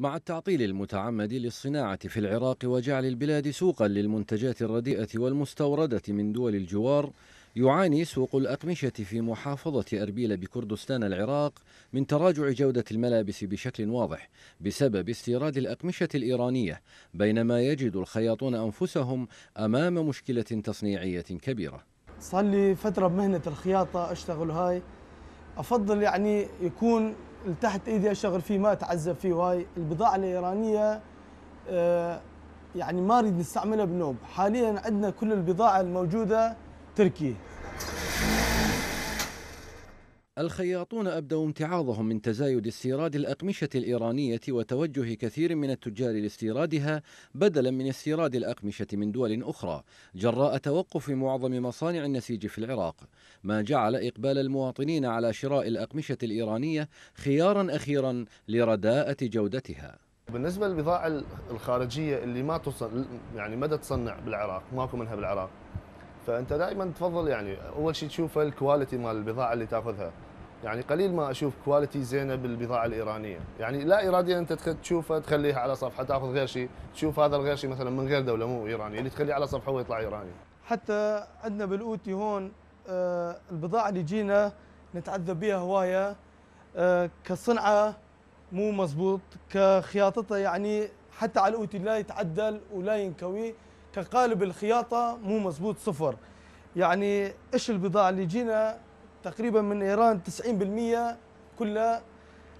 مع التعطيل المتعمد للصناعة في العراق وجعل البلاد سوقا للمنتجات الرديئة والمستوردة من دول الجوار يعاني سوق الأقمشة في محافظة أربيل بكردستان العراق من تراجع جودة الملابس بشكل واضح بسبب استيراد الأقمشة الإيرانية بينما يجد الخياطون أنفسهم أمام مشكلة تصنيعية كبيرة صار لي فترة بمهنة الخياطة أشتغل هاي أفضل يعني يكون تحت ايدي اشتغل فيه ما اتعذب فيه وهاي البضاعه الايرانيه آه، يعني ما اريد نستعملها بنوب حاليا عندنا كل البضاعه الموجوده تركي الخياطون أبدوا امتعاضهم من تزايد استيراد الأقمشة الإيرانية وتوجه كثير من التجار لاستيرادها بدلا من استيراد الأقمشة من دول أخرى جراء توقف معظم مصانع النسيج في العراق ما جعل إقبال المواطنين على شراء الأقمشة الإيرانية خيارا أخيرا لرداءة جودتها بالنسبة للبضاعة الخارجية اللي ما تصنع يعني ما تصنع بالعراق ماكو منها بالعراق فانت دائما تفضل يعني اول شيء تشوف الكواليتي مال البضاعه اللي تاخذها يعني قليل ما اشوف كواليتي زينه بالبضاعه الايرانيه يعني لا اراديا انت تشوفها تخليها على صفحه تاخذ غير شيء تشوف هذا الغير شيء مثلا من غير دوله مو ايراني اللي تخليه على صفحه ويطلع ايراني حتى عندنا بالاوتي هون آه البضاعه اللي جينا نتعذب بها هوايه آه كصنعه مو مزبوط كخياطتها يعني حتى على الاوتي لا يتعدل ولا ينكوي كقالب الخياطه مو مزبوط صفر يعني ايش البضاعه اللي جينا تقريبا من ايران 90% كلها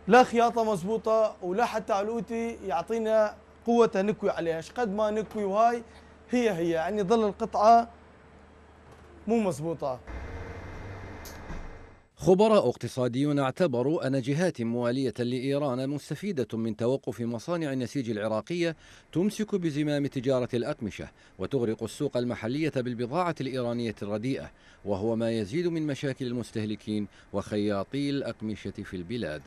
لا خياطه مضبوطه ولا حتى علوتي يعطينا قوه نكوي عليها قد ما نكوي وهاي هي هي يعني ظل القطعه مو مضبوطه خبراء اقتصاديون اعتبروا أن جهات موالية لإيران مستفيدة من توقف مصانع النسيج العراقية تمسك بزمام تجارة الأقمشة وتغرق السوق المحلية بالبضاعة الإيرانية الرديئة وهو ما يزيد من مشاكل المستهلكين وخياطي الأقمشة في البلاد